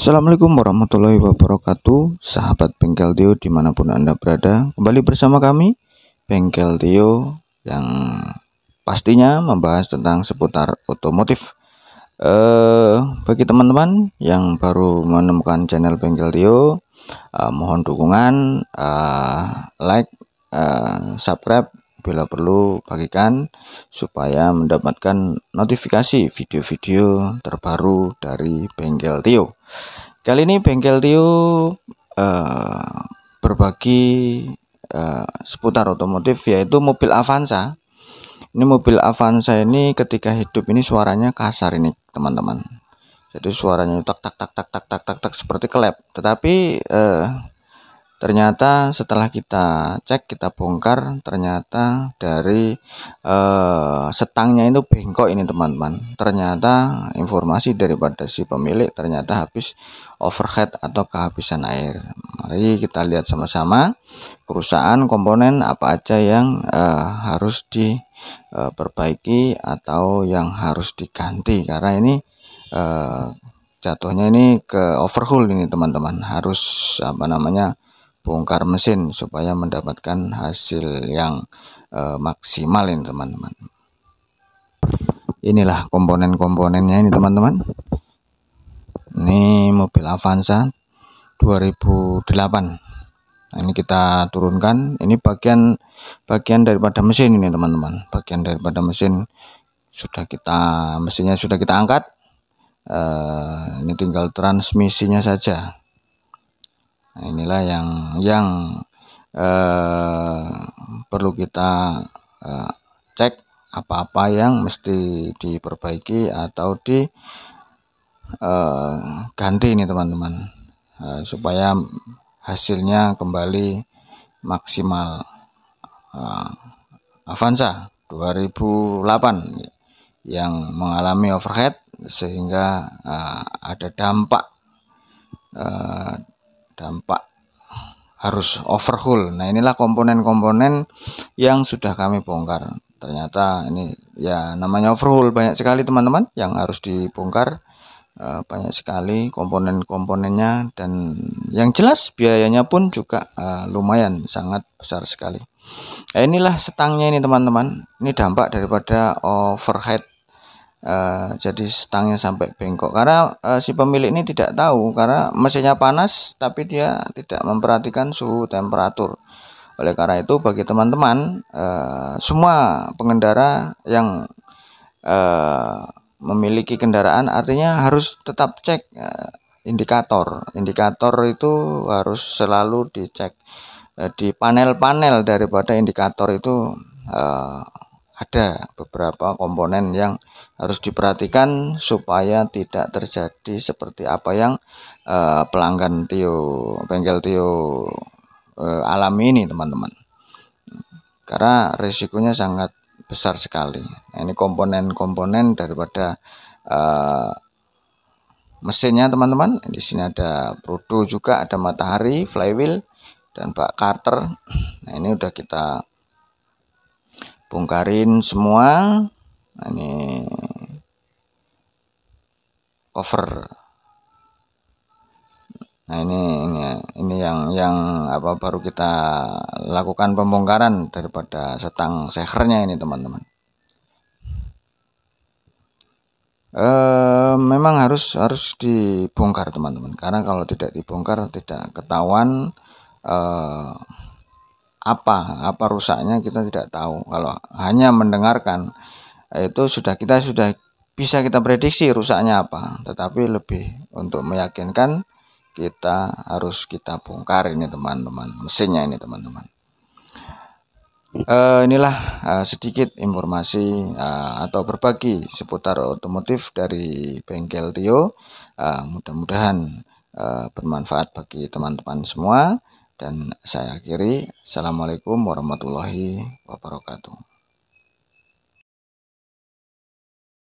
Assalamualaikum warahmatullahi wabarakatuh Sahabat Bengkel Tio dimanapun Anda berada Kembali bersama kami Bengkel Tio Yang pastinya membahas tentang seputar otomotif eh, Bagi teman-teman yang baru menemukan channel Bengkel Tio eh, Mohon dukungan eh, Like eh, Subscribe bila perlu bagikan supaya mendapatkan notifikasi video-video terbaru dari Bengkel Tio. Kali ini Bengkel Tio eh, berbagi eh, seputar otomotif yaitu mobil Avanza. Ini mobil Avanza ini ketika hidup ini suaranya kasar ini teman-teman. Jadi suaranya tak tak tak tak tak tak tak tak seperti klep. Tetapi eh, Ternyata setelah kita cek, kita bongkar, ternyata dari eh, setangnya itu bengkok ini teman-teman. Ternyata informasi daripada si pemilik ternyata habis overhead atau kehabisan air. Mari kita lihat sama-sama kerusakan komponen apa aja yang eh, harus diperbaiki eh, atau yang harus diganti karena ini eh, jatuhnya ini ke overhaul ini teman-teman. Harus apa namanya? bongkar mesin supaya mendapatkan hasil yang e, maksimal ini teman-teman inilah komponen-komponennya ini teman-teman ini mobil Avanza 2008 nah, ini kita turunkan ini bagian bagian daripada mesin ini teman-teman bagian daripada mesin sudah kita mesinnya sudah kita angkat e, ini tinggal transmisinya saja Nah, inilah yang yang eh, perlu kita eh, cek apa-apa yang mesti diperbaiki atau di eh, ganti ini teman-teman eh, supaya hasilnya kembali maksimal eh, Avanza 2008 yang mengalami overhead sehingga eh, ada dampak eh, dampak harus overhaul. Nah, inilah komponen-komponen yang sudah kami bongkar. Ternyata ini ya namanya overhaul banyak sekali teman-teman yang harus dibongkar eh, banyak sekali komponen-komponennya dan yang jelas biayanya pun juga eh, lumayan sangat besar sekali. Nah, inilah setangnya ini teman-teman. Ini dampak daripada overhead Eh, jadi stangnya sampai bengkok karena uh, si pemilik ini tidak tahu karena mesinnya panas tapi dia tidak memperhatikan suhu temperatur oleh karena itu bagi teman-teman uh, semua pengendara yang uh, memiliki kendaraan artinya harus tetap cek uh, indikator indikator itu harus selalu dicek uh, di panel-panel daripada indikator itu uh, ada beberapa komponen yang harus diperhatikan supaya tidak terjadi seperti apa yang eh, pelanggan Tio bengkel Tio eh, alami ini teman-teman karena risikonya sangat besar sekali nah, ini komponen-komponen daripada eh, mesinnya teman-teman di sini ada produk juga ada matahari flywheel dan bak Carter nah ini udah kita bongkarin semua ini cover nah ini ini ini yang yang apa baru kita lakukan pembongkaran daripada setang sehernya ini teman-teman e, memang harus harus dibongkar teman-teman karena kalau tidak dibongkar tidak ketahuan eh apa apa rusaknya kita tidak tahu kalau hanya mendengarkan itu sudah kita sudah bisa kita prediksi rusaknya apa tetapi lebih untuk meyakinkan kita harus kita bongkar ini teman-teman mesinnya ini teman-teman uh, inilah uh, sedikit informasi uh, atau berbagi seputar otomotif dari bengkel Tio uh, mudah-mudahan uh, bermanfaat bagi teman-teman semua dan saya akhiri. Assalamualaikum warahmatullahi wabarakatuh.